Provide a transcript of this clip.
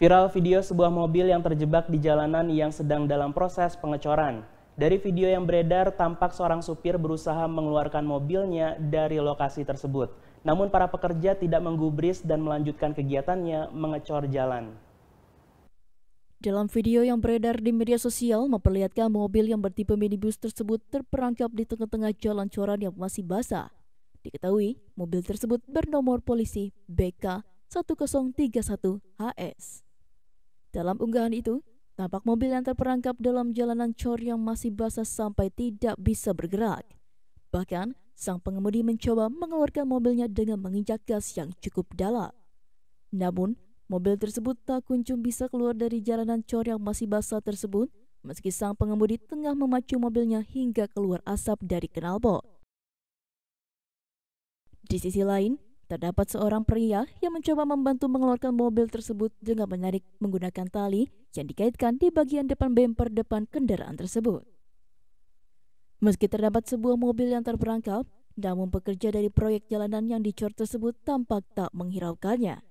Viral video sebuah mobil yang terjebak di jalanan yang sedang dalam proses pengecoran. Dari video yang beredar, tampak seorang supir berusaha mengeluarkan mobilnya dari lokasi tersebut. Namun para pekerja tidak menggubris dan melanjutkan kegiatannya mengecor jalan. Dalam video yang beredar di media sosial memperlihatkan mobil yang bertipe minibus tersebut terperangkap di tengah-tengah jalan coran yang masih basah. Diketahui, mobil tersebut bernomor polisi BK 1031 HS. Dalam unggahan itu, tampak mobil yang terperangkap dalam jalanan cor yang masih basah sampai tidak bisa bergerak. Bahkan, sang pengemudi mencoba mengeluarkan mobilnya dengan menginjak gas yang cukup dalam. Namun, mobil tersebut tak kunjung bisa keluar dari jalanan cor yang masih basah tersebut meski sang pengemudi tengah memacu mobilnya hingga keluar asap dari knalpot. Di sisi lain, Terdapat seorang pria yang mencoba membantu mengeluarkan mobil tersebut dengan menarik menggunakan tali yang dikaitkan di bagian depan bemper depan kendaraan tersebut. Meski terdapat sebuah mobil yang terperangkap, namun pekerja dari proyek jalanan yang dicor tersebut tampak tak menghiraukannya.